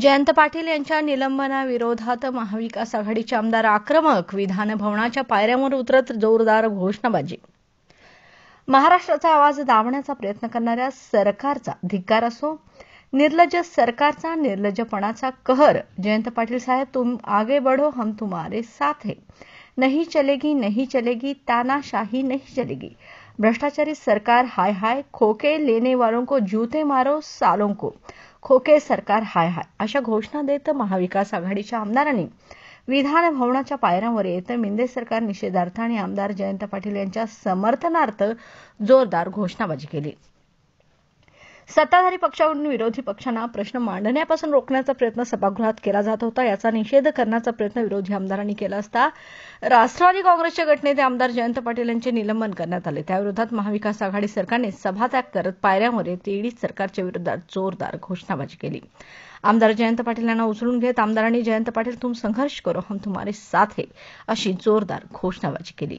जयंत पाटील यांच्या निलंबनाविरोधात महाविकास आघाडीचे आमदार आक्रमक विधानभवनाच्या पायऱ्यांवर उतरत जोरदार घोषणाबाजी महाराष्ट्राचा आवाज दाबण्याचा प्रयत्न करणाऱ्या सरकारचा धिक्कार असो निर्लज सरकारचा निर्लज्जपणाचा कहर जयंत पाटील साहेब तुम आगे बढो हम तुम्हारे साथ है नहीं चलेगी नहीं चलेगी तानाशाही नहीं चलेगी भ्रष्टाचारी सरकार हाय हाय खोके लेने वालों को जूते मारो सालों को खोके सरकार हाय हाय अशा घोषणा देत महाविकास आघाडीच्या आमदारांनी विधान भवनाच्या पायऱ्यांवर येत मिंदे सरकार निषेधार्थ आणि आमदार जयंत पाटील यांच्या समर्थनार्थ जोरदार घोषणाबाजी केली सत्ताधारी पक्षावरून विरोधी पक्षांना प्रश्न मांडण्यापासून रोखण्याचा प्रयत्न सभागृहात केला जात होता याचा निषेध करण्याचा प्रयत्न विरोधी आमदारांनी केला असता राष्ट्रवादी काँग्रेसचे गटनेते आमदार जयंत पाटील यांचे निलंबन करण्यात आले त्याविरोधात महाविकास आघाडी सरकारने सभात्याग करत पायऱ्यावर तेडी सरकारच्या विरोधात जोरदार घोषणाबाजी केली आमदार जयंत पाटील यांना उचलून घेत आमदारांनी जयंत पाटील तुम संघर्ष करो हम तुम्हारे साथ है अशी जोरदार घोषणाबाजी केली